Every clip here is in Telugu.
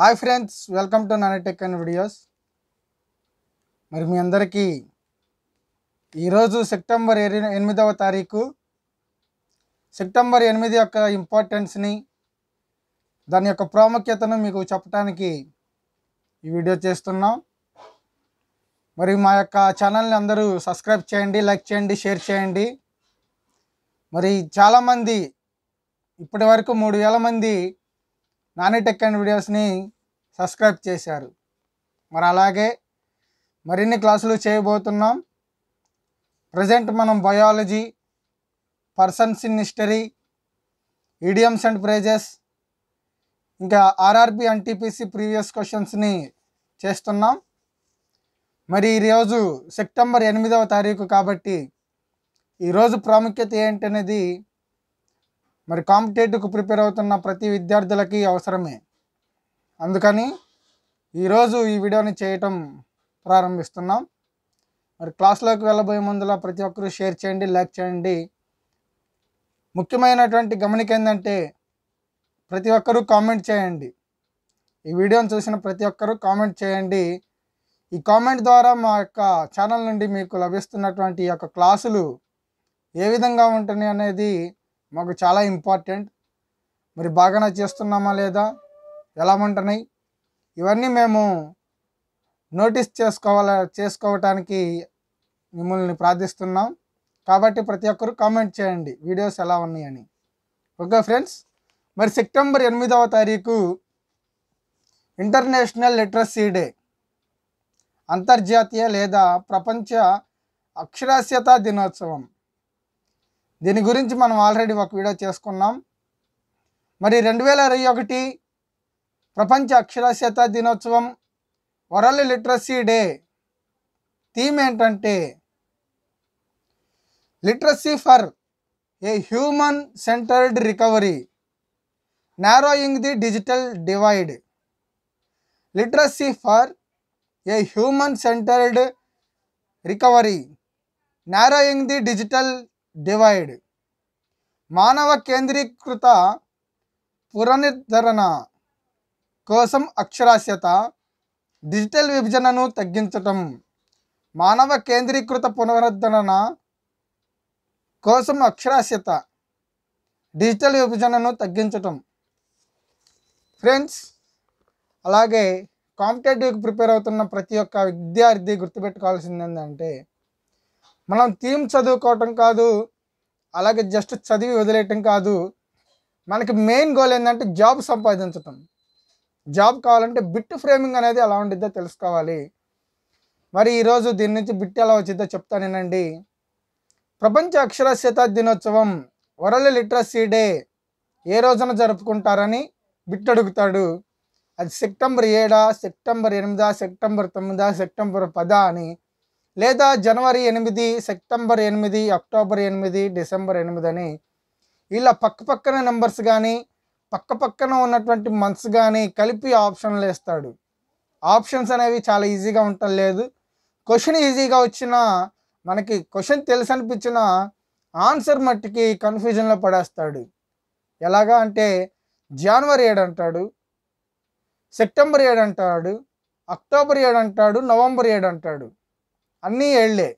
hi friends welcome to tech and videos మరి మీ అందరికీ ఈరోజు సెప్టెంబర్ ఎనిమిదవ తారీఖు సెప్టెంబర్ ఎనిమిది యొక్క ఇంపార్టెన్స్ని దాని యొక్క ప్రాముఖ్యతను మీకు చెప్పడానికి ఈ వీడియో చేస్తున్నాం మరి మా యొక్క ఛానల్ని అందరూ సబ్స్క్రైబ్ చేయండి లైక్ చేయండి షేర్ చేయండి మరి చాలామంది ఇప్పటి వరకు మూడు వేల మంది నాని టెక్ అండ్ వీడియోస్ని సబ్స్క్రైబ్ చేశారు మరి అలాగే మరిన్ని క్లాసులు చేయబోతున్నాం ప్రజెంట్ మనం biology persons in history idioms and prizes ఇంకా ఆర్ఆర్బి అండ్ టీపీసీ ప్రీవియస్ క్వశ్చన్స్ని చేస్తున్నాం మరి ఈరోజు సెప్టెంబర్ ఎనిమిదవ తారీఖు కాబట్టి ఈరోజు ప్రాముఖ్యత ఏంటనేది మరి కాంపిటేటివ్కి ప్రిపేర్ అవుతున్న ప్రతి విద్యార్థులకి అవసరమే అందుకని ఈరోజు ఈ వీడియోని చేయటం ప్రారంభిస్తున్నాం మరి క్లాస్లోకి వెళ్ళబోయే ముందులో ప్రతి ఒక్కరూ షేర్ చేయండి లైక్ చేయండి ముఖ్యమైనటువంటి గమనిక ఏంటంటే ప్రతి ఒక్కరూ కామెంట్ చేయండి ఈ వీడియోని చూసిన ప్రతి ఒక్కరూ కామెంట్ చేయండి ఈ కామెంట్ ద్వారా మా యొక్క ఛానల్ నుండి మీకు లభిస్తున్నటువంటి యొక్క క్లాసులు ఏ విధంగా ఉంటున్నాయి అనేది మాకు చాలా ఇంపార్టెంట్ మరి బాగానే చేస్తున్నామా లేదా ఎలా ఉంటున్నాయి ఇవన్నీ మేము నోటీస్ చేసుకోవాల చేసుకోవటానికి మిమ్మల్ని ప్రార్థిస్తున్నాం కాబట్టి ప్రతి ఒక్కరు కామెంట్ చేయండి వీడియోస్ ఎలా ఉన్నాయని ఓకే ఫ్రెండ్స్ మరి సెప్టెంబర్ ఎనిమిదవ తారీఖు ఇంటర్నేషనల్ లిటరసీ డే అంతర్జాతీయ లేదా ప్రపంచ అక్షరాస్యత దినోత్సవం దీని గురించి మనం ఆల్రెడీ ఒక వీడియో చేసుకున్నాం మరి రెండు వేల ఇరవై ఒకటి ప్రపంచ అక్షరాస్యత దినోత్సవం వరల్డ్ లిటరసీ డే థీమ్ ఏంటంటే literacy for a human centred recovery narrowing the digital divide literacy for a human centred recovery narrowing the digital divide మానవ కేంద్రీకృత పునరుద్ధరణ కోసం అక్షరాస్యత డిజిటల్ విభజనను తగ్గించటం మానవ కేంద్రీకృత పునరుద్ధరణ కోసం అక్షరాస్యత డిజిటల్ విభజనను తగ్గించటం ఫ్రెండ్స్ అలాగే కాంపిటేటివ్కి ప్రిపేర్ అవుతున్న ప్రతి ఒక్క విద్యార్థి గుర్తుపెట్టుకోవాల్సింది ఏంటంటే మనం థీమ్ చదువుకోవటం కాదు అలాగే జస్ట్ చదివి వదిలేయటం కాదు మనకి మెయిన్ గోల్ ఏంటంటే జాబ్ సంపాదించటం జాబ్ కావాలంటే బిట్ ఫ్రేమింగ్ అనేది ఎలా ఉండిద్దో తెలుసుకోవాలి మరి ఈరోజు దీని నుంచి బిట్ ఎలా వచ్చిందో చెప్తానేనండి ప్రపంచ అక్షరాస్యత దినోత్సవం వరల్డ్ లిటరసీ డే ఏ రోజున జరుపుకుంటారని బిట్ అడుగుతాడు అది సెప్టెంబర్ ఏడా సెప్టెంబర్ ఎనిమిదా సెప్టెంబర్ తొమ్మిదా సెప్టెంబర్ పదా అని లేదా జనవరి ఎనిమిది సెప్టెంబర్ ఎనిమిది అక్టోబర్ ఎనిమిది డిసెంబర్ ఎనిమిది అని ఇలా పక్కపక్కన నెంబర్స్ కానీ పక్కపక్కన ఉన్నటువంటి మంత్స్ కానీ కలిపి ఆప్షన్లు వేస్తాడు ఆప్షన్స్ అనేవి చాలా ఈజీగా ఉండటం లేదు క్వశ్చన్ ఈజీగా వచ్చినా మనకి క్వశ్చన్ తెలుసు అనిపించిన ఆన్సర్ మట్టికి కన్ఫ్యూజన్లో పడేస్తాడు ఎలాగా అంటే జనవరి ఏడు అంటాడు సెప్టెంబర్ ఏడు అంటాడు అక్టోబర్ ఏడు అంటాడు నవంబర్ ఏడు అంటాడు అన్నీ వెళ్ళే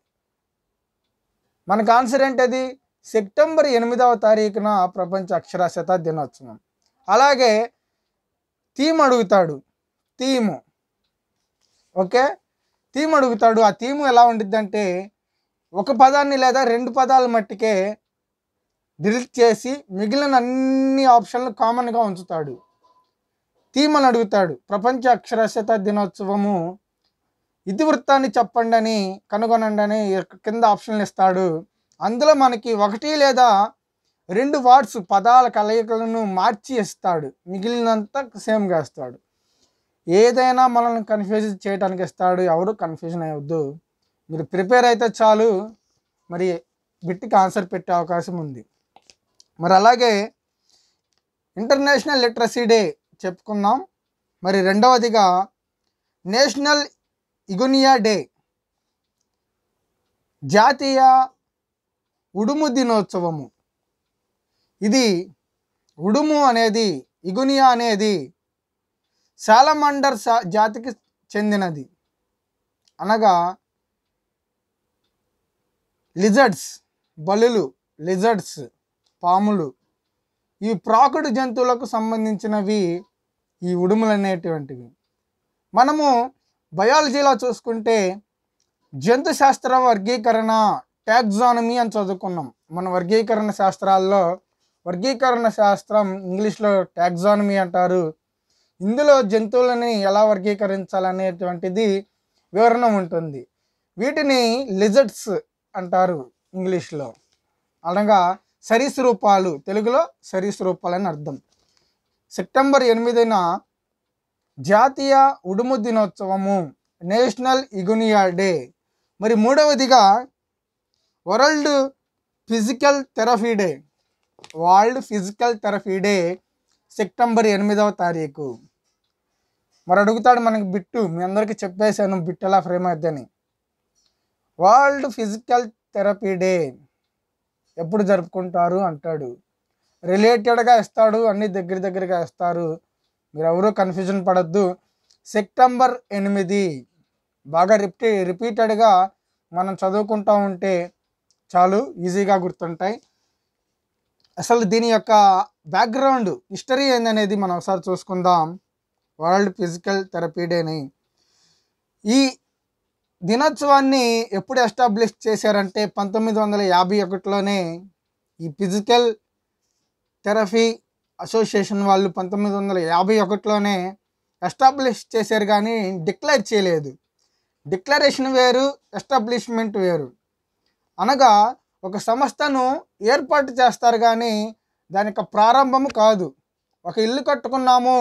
మనకు ఆన్సర్ ఏంటది సెప్టెంబర్ ఎనిమిదవ తారీఖున ప్రపంచ అక్షరాస్యత దినోత్సవం అలాగే థీమ్ అడుగుతాడు థీము ఓకే థీమ్ అడుగుతాడు ఆ థీము ఎలా ఉండిద్దంటే ఒక పదాన్ని లేదా రెండు పదాలు మట్టికే డిలీట్ చేసి మిగిలిన అన్ని ఆప్షన్లు కామన్గా ఉంచుతాడు థీమ్ అని అడుగుతాడు ప్రపంచ అక్షరాస్యత దినోత్సవము ఇతివృత్తాన్ని చెప్పండి అని కనుగొనండి అని కింద ఆప్షన్లు ఇస్తాడు అందులో మనకి ఒకటి లేదా రెండు వర్డ్స్ పదాల కలయికలను మార్చి ఇస్తాడు మిగిలినంతా సేమ్గా ఇస్తాడు ఏదైనా మనల్ని కన్ఫ్యూజ్ చేయడానికి ఇస్తాడు ఎవరు కన్ఫ్యూజన్ అయ్యొద్దు మీరు ప్రిపేర్ అయితే చాలు మరి బిట్టికి ఆన్సర్ పెట్టే అవకాశం ఉంది మరి అలాగే ఇంటర్నేషనల్ లిటరసీ డే చెప్పుకున్నాం మరి రెండవదిగా నేషనల్ ఇగునియా డే జాతీయ ఉడుము దినోత్సవము ఇది ఉడుము అనేది ఇగునియా అనేది సాలమండర్ సా జాతికి చెందినది అనగా లిజర్డ్స్ బలులు లిజర్డ్స్ పాములు ఈ ప్రాకుడు జంతువులకు సంబంధించినవి ఈ ఉడుములు అనేటువంటివి మనము బయాలజీలో చూసుకుంటే జంతు శాస్త్ర వర్గీకరణ ట్యాక్జానమీ అని చదువుకున్నాం మన వర్గీకరణ శాస్త్రాల్లో వర్గీకరణ శాస్త్రం ఇంగ్లీష్లో ట్యాక్సానమీ అంటారు ఇందులో జంతువులని ఎలా వర్గీకరించాలనేటువంటిది వివరణ ఉంటుంది వీటిని లిజర్ట్స్ అంటారు ఇంగ్లీష్లో అనగా సరీసృపాలు తెలుగులో సరీసృపాలు అని అర్థం సెప్టెంబర్ ఎనిమిదిన జాతీయ ఉడుము దినోత్సవము నేషనల్ ఇగునియా డే మరి మూడవదిగా world physical therapy day world physical therapy day September ఎనిమిదవ తారీఖు మరి అడుగుతాడు మనకి బిట్టు మీ అందరికీ చెప్పేశాను బిట్ ఎలా ఫ్రేమ్ అవుద్దని వరల్డ్ ఫిజికల్ థెరపీ డే ఎప్పుడు జరుపుకుంటారు అంటాడు రిలేటెడ్గా ఇస్తాడు అన్ని దగ్గర దగ్గరగా ఇస్తారు మీరు మీరెవరూ కన్ఫ్యూజన్ పడద్దు సెప్టెంబర్ ఎనిమిది బాగా రిపీ రిపీటెడ్గా మనం చదువుకుంటూ ఉంటే చాలు ఈజీగా గుర్తుంటాయి అసలు దీని యొక్క బ్యాక్గ్రౌండ్ హిస్టరీ ఏందనేది మనం ఒకసారి చూసుకుందాం వరల్డ్ ఫిజికల్ థెరపీ డేని ఈ దినోత్సవాన్ని ఎప్పుడు ఎస్టాబ్లిష్ చేశారంటే పంతొమ్మిది వందల యాభై ఒకటిలోనే ఈ ఫిజికల్ థెరపీ అసోసియేషన్ వాళ్ళు పంతొమ్మిది వందల యాభై ఒకటిలోనే ఎస్టాబ్లిష్ చేశారు కానీ డిక్లేర్ చేయలేదు డిక్లరేషన్ వేరు ఎస్టాబ్లిష్మెంట్ వేరు అనగా ఒక సంస్థను ఏర్పాటు చేస్తారు కానీ దానికి ప్రారంభము కాదు ఒక ఇల్లు కట్టుకున్నాము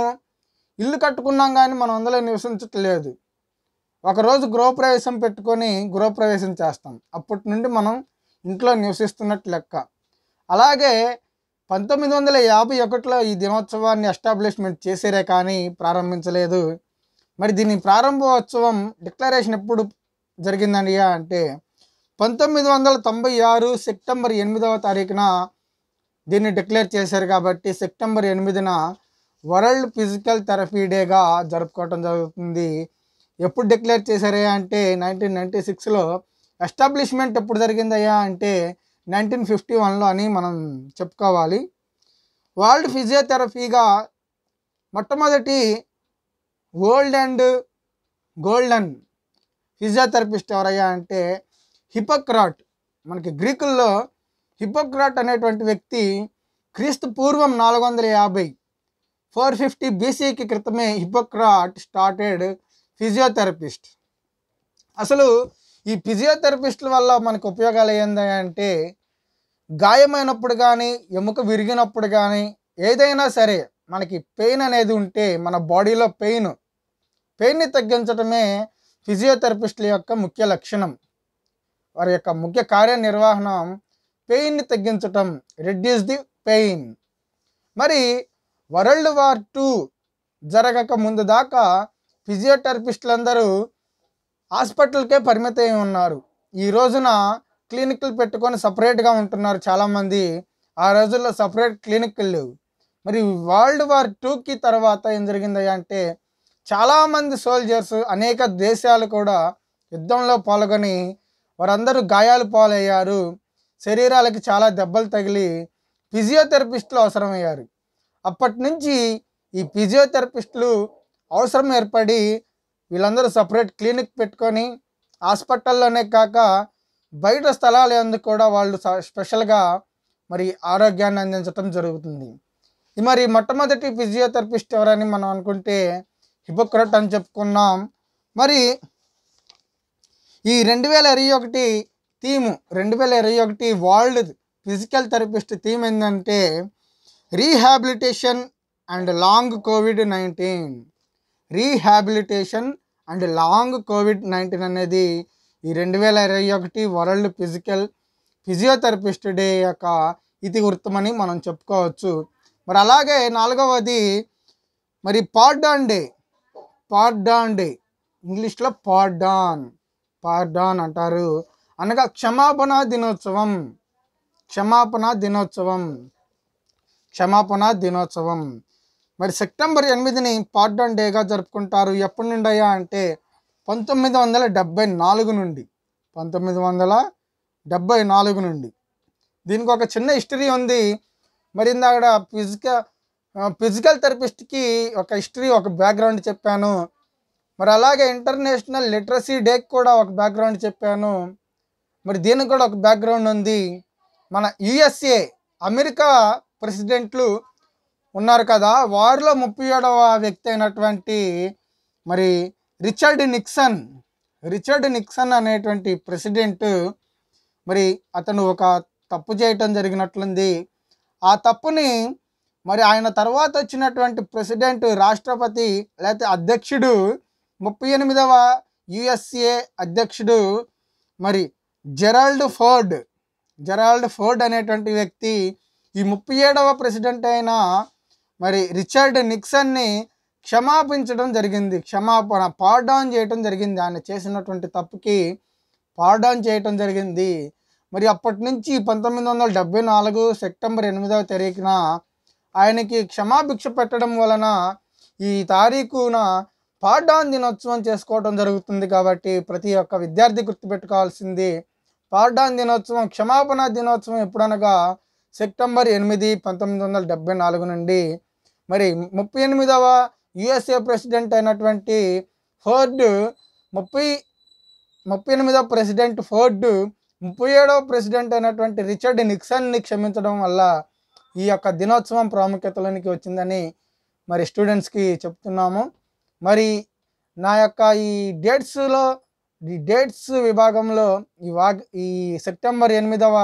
ఇల్లు కట్టుకున్నాం కానీ మనం అందులో నివసించట్లేదు ఒకరోజు గృహప్రవేశం పెట్టుకొని గృహప్రవేశం చేస్తాం అప్పటి నుండి మనం ఇంట్లో నివసిస్తున్నట్టు లెక్క అలాగే పంతొమ్మిది వందల యాభై ఒకటిలో ఈ దినోత్సవాన్ని ఎస్టాబ్లిష్మెంట్ చేసేరే కానీ ప్రారంభించలేదు మరి దీని ప్రారంభోత్సవం డిక్లరేషన్ ఎప్పుడు జరిగిందండి అంటే పంతొమ్మిది వందల తొంభై ఆరు సెప్టెంబర్ ఎనిమిదవ తారీఖున దీన్ని డిక్లేర్ చేశారు కాబట్టి సెప్టెంబర్ ఎనిమిదిన వరల్డ్ ఫిజికల్ థెరపీ డేగా జరుపుకోవటం జరుగుతుంది ఎప్పుడు డిక్లేర్ చేశారే అంటే నైన్టీన్ నైంటీ సిక్స్లో ఎస్టాబ్లిష్మెంట్ ఎప్పుడు జరిగిందయ్యా అంటే నైన్టీన్ ఫిఫ్టీ వన్లో అని మనం చెప్పుకోవాలి వరల్డ్ ఫిజియోథెరపీగా మొట్టమొదటి ఓల్డ్ అండ్ గోల్డెన్ ఫిజియోథెరపిస్ట్ ఎవరయ్యా అంటే హిపోక్రాట్ మనకి గ్రీకుల్లో హిపోక్రాట్ అనేటువంటి వ్యక్తి క్రీస్తు పూర్వం నాలుగు వందల యాభై ఫోర్ ఫిఫ్టీ బీసీకి క్రితమే హిపోక్రాట్ స్టార్టెడ్ ఫిజియోథెరపిస్ట్ అసలు ఈ ఫిజియోథెరపిస్టుల వల్ల మనకు ఉపయోగాలు ఏంటంటే గాయమైనప్పుడు కానీ ఎముక విరిగినప్పుడు కానీ ఏదైనా సరే మనకి పెయిన్ అనేది ఉంటే మన బాడీలో పెయిన్ పెయిన్ని తగ్గించడమే ఫిజియోథెరపిస్టుల యొక్క ముఖ్య లక్షణం వారి యొక్క ముఖ్య కార్యనిర్వహణం పెయిన్ని తగ్గించటం రిడ్యూస్ ది పెయిన్ మరి వరల్డ్ వార్ టూ జరగక ముందు దాకా ఫిజియోథెరపిస్టులందరూ హాస్పిటల్కే పరిమితమై ఉన్నారు ఈ రోజున క్లినిక్లు పెట్టుకొని సపరేట్గా ఉంటున్నారు చాలామంది ఆ రోజుల్లో సపరేట్ క్లినిక్లు లేవు మరి వరల్డ్ వార్ టూకి తర్వాత ఏం జరిగింది అంటే చాలామంది సోల్జర్స్ అనేక దేశాలు కూడా యుద్ధంలో పాల్గొని వారందరూ గాయాలు పాలయ్యారు శరీరాలకి చాలా దెబ్బలు తగిలి ఫిజియోథెరపిస్టులు అవసరమయ్యారు అప్పటి నుంచి ఈ ఫిజియోథెరపిస్టులు అవసరం ఏర్పడి వీళ్ళందరూ సపరేట్ క్లినిక్ పెట్టుకొని హాస్పిటల్లోనే కాక బయట స్థలాలు ఎందుకు కూడా వాళ్ళు స్పెషల్గా మరి ఆరోగ్యాన్ని అందించడం జరుగుతుంది మరి మొట్టమొదటి ఫిజియోథెరపిస్ట్ ఎవరని మనం అనుకుంటే హిపోక్రట్ అని చెప్పుకున్నాం మరి ఈ రెండు వేల ఇరవై ఒకటి థీము రెండు వేల ఇరవై ఒకటి వరల్డ్ ఫిజికల్ థెరపిస్ట్ థీమ్ ఏంటంటే rehabilitation and long COVID nineteen rehabilitation and long COVID nineteen అనేది ఈ రెండు వేల ఇరవై ఒకటి వరల్డ్ ఫిజికల్ ఫిజియోథెరపిస్ట్ డే యొక్క ఇతివృత్తమని మనం చెప్పుకోవచ్చు మరి అలాగే నాలుగవది మరి పార్డాన్ డే పార్డాన్ డే ఇంగ్లీష్లో పార్డాన్ పార్డాన్ అంటారు అనగా క్షమాపణ దినోత్సవం క్షమాపణ దినోత్సవం క్షమాపణ దినోత్సవం మరి సెప్టెంబర్ ఎనిమిదిని పార్ట్ వన్ డేగా జరుపుకుంటారు ఎప్పటి నుండి అయ్యా అంటే పంతొమ్మిది వందల డెబ్బై నాలుగు నుండి పంతొమ్మిది వందల డెబ్బై నాలుగు నుండి దీనికి ఒక చిన్న హిస్టరీ ఉంది మరి ఇందాక ఫిజికల్ ఫిజికల్ థెరపిస్ట్కి ఒక హిస్టరీ ఒక బ్యాక్గ్రౌండ్ చెప్పాను మరి అలాగే ఇంటర్నేషనల్ లిటరసీ డేకి కూడా ఒక బ్యాక్గ్రౌండ్ చెప్పాను మరి దీనికి కూడా ఒక బ్యాక్గ్రౌండ్ ఉంది మన యుఎస్ఏ అమెరికా ప్రెసిడెంట్లు ఉన్నారు కదా వారిలో ముప్పై ఏడవ వ్యక్తి అయినటువంటి మరి రిచర్డ్ నిక్సన్ రిచర్డ్ నిక్సన్ అనేటువంటి ప్రెసిడెంట్ మరి అతను ఒక తప్పు చేయటం జరిగినట్లుంది ఆ తప్పుని మరి ఆయన తర్వాత వచ్చినటువంటి ప్రెసిడెంట్ రాష్ట్రపతి లేకపోతే అధ్యక్షుడు ముప్పై ఎనిమిదవ యుఎస్ఏ అధ్యక్షుడు మరి జెరాల్డ్ ఫోర్డ్ జెరాల్డ్ ఫోర్డ్ అనేటువంటి వ్యక్తి ఈ ముప్పై ఏడవ ప్రెసిడెంట్ అయిన మరి రిచర్డ్ నిక్సన్ని క్షమాపించడం జరిగింది క్షమాపణ పార్డాన్ చేయటం జరిగింది ఆయన చేసినటువంటి తప్పుకి పార్డాన్ చేయటం జరిగింది మరి అప్పటి నుంచి పంతొమ్మిది వందల డెబ్బై నాలుగు సెప్టెంబర్ ఎనిమిదవ తారీఖున ఆయనకి క్షమాభిక్ష పెట్టడం వలన ఈ తారీఖున పార్డాన్ దినోత్సవం చేసుకోవడం జరుగుతుంది కాబట్టి ప్రతి ఒక్క విద్యార్థి గుర్తుపెట్టుకోవాల్సింది పార్డాన్ దినోత్సవం క్షమాపణ దినోత్సవం ఎప్పుడనగా సెప్టెంబర్ ఎనిమిది పంతొమ్మిది వందల డెబ్బై నాలుగు నుండి మరి ముప్పై ఎనిమిదవ యుఎస్ఏ ప్రెసిడెంట్ అయినటువంటి ఫోర్డ్ ముప్పై ముప్పై ఎనిమిదవ ప్రెసిడెంట్ ఫోర్డ్ ముప్పై ఏడవ ప్రెసిడెంట్ అయినటువంటి రిచర్డ్ నిక్సన్ని క్షమించడం వల్ల ఈ యొక్క దినోత్సవం ప్రాముఖ్యతలోనికి వచ్చిందని మరి స్టూడెంట్స్కి చెప్తున్నాము మరి నా యొక్క ఈ డేట్స్లో ఈ డేట్స్ విభాగంలో ఈ వాగ్ ఈ సెప్టెంబర్ ఎనిమిదవ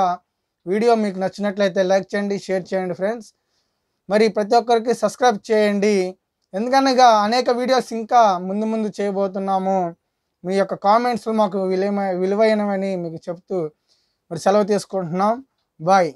వీడియో మీకు నచ్చినట్లయితే లైక్ చేయండి షేర్ చేయండి ఫ్రెండ్స్ మరి ప్రతి ఒక్కరికి సబ్స్క్రైబ్ చేయండి ఎందుకనగా అనేక వీడియోస్ ఇంకా ముందు ముందు చేయబోతున్నాము మీ యొక్క కామెంట్స్ మాకు విలువ విలువైనవని మీకు చెప్తూ మరి సెలవు తీసుకుంటున్నాం బాయ్